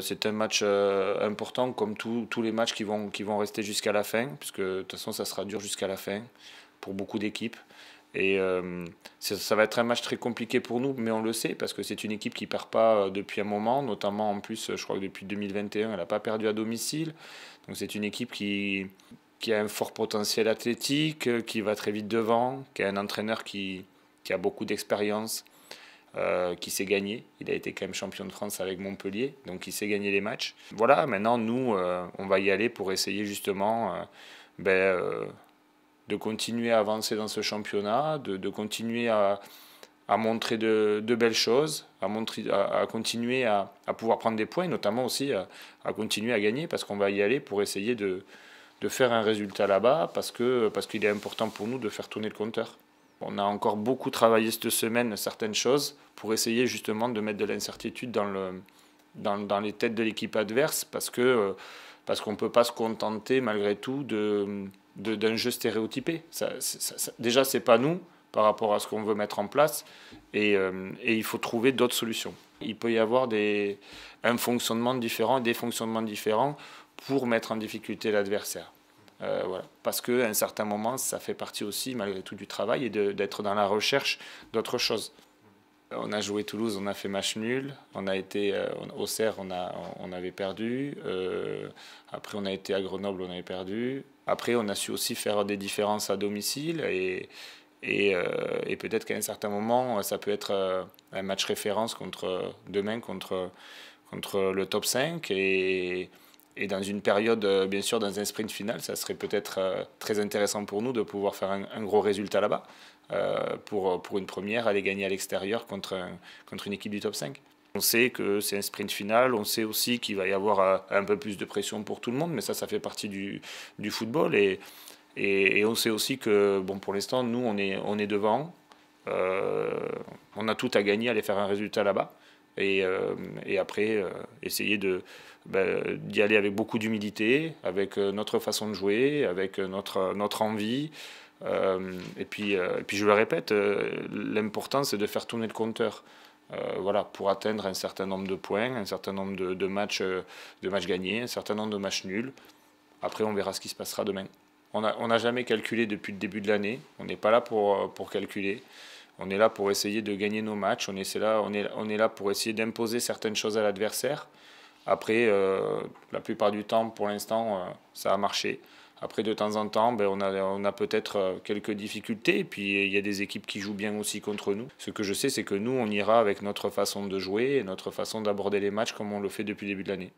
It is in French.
C'est un match euh, important comme tous les matchs qui vont, rester jusqu'à la fin, puisque de toute façon ça sera dur jusqu'à la fin pour beaucoup d'équipes. Et euh, ça, va être un match très compliqué pour nous, mais on le sait, parce que c'est une équipe qui ne perd pas euh, depuis un moment, notamment en plus, je crois que depuis 2021, elle n'a pas perdu à domicile. Donc c'est une équipe qui, a un fort potentiel athlétique, qui va très vite devant, qui a un entraîneur qui a beaucoup d'expérience. Euh, qui s'est gagné. Il a été quand même champion de France avec Montpellier, donc il s'est gagné les matchs. Voilà, maintenant nous, euh, on va y aller pour essayer justement euh, ben, de continuer à avancer dans ce championnat, de, continuer à, montrer de, belles choses, à, à, continuer à, pouvoir prendre des points, notamment aussi à, continuer à gagner, parce qu'on va y aller pour essayer de, faire un résultat là-bas, parce que parce qu'il est important pour nous de faire tourner le compteur. On a encore beaucoup travaillé cette semaine certaines choses pour essayer justement de mettre de l'incertitude dans, les têtes de l'équipe adverse parce que euh, parce qu'on ne peut pas se contenter malgré tout d'un jeu stéréotypé. déjà, ce n'est pas nous par rapport à ce qu'on veut mettre en place euh, et, il faut trouver d'autres solutions. Il peut y avoir des, un fonctionnement différent, des fonctionnements différents pour mettre en difficulté l'adversaire. Euh, Parce qu'à un certain moment, ça fait partie aussi, malgré tout, du travail et d'être dans la recherche d'autres choses. On a joué Toulouse, on a fait match nul. On a été euh, au Serre, on, a, on avait perdu. Euh, après, on a été à Grenoble, on avait perdu. Après, on a su aussi faire des différences à domicile. Et, et, peut-être qu'à un certain moment, ça peut être un match référence contre, demain contre, contre le top 5. Et, et dans une période, euh, bien sûr, dans un sprint final, ça serait peut-être euh, très intéressant pour nous de pouvoir faire un, gros résultat là-bas euh, pour, pour une première, aller gagner à l'extérieur contre, contre une équipe du top 5. On sait que c'est un sprint final, on sait aussi qu'il va y avoir un peu plus de pression pour tout le monde, mais ça, ça fait partie du, du football. Et, et, on sait aussi que, bon, pour l'instant, nous, on est, on est devant. on a tout à gagner à aller faire un résultat là-bas. Euh, et, après, euh, essayer bah, d'y aller avec beaucoup d'humilité, avec euh, notre façon de jouer, avec notre, notre envie. et, puis, et puis, je le répète, l'important, c'est de faire tourner le compteur. voilà, pour atteindre un certain nombre de points, un certain nombre de, de, matchs, de matchs gagnés, un certain nombre de matchs nuls. Après, on verra ce qui se passera demain. On n'a on jamais calculé depuis le début de l'année. On n'est pas là pour, pour calculer. On est là pour essayer de gagner nos matchs, on est là, on est, là pour essayer d'imposer certaines choses à l'adversaire. Après, euh, la plupart du temps, pour l'instant, euh, ça a marché. Après, de temps en temps, ben, on a, on a peut-être euh, quelques difficultés. puis, il y a des équipes qui jouent bien aussi contre nous. Ce que je sais, c'est que nous, on ira avec notre façon de jouer et notre façon d'aborder les matchs comme on le fait depuis le début de l'année.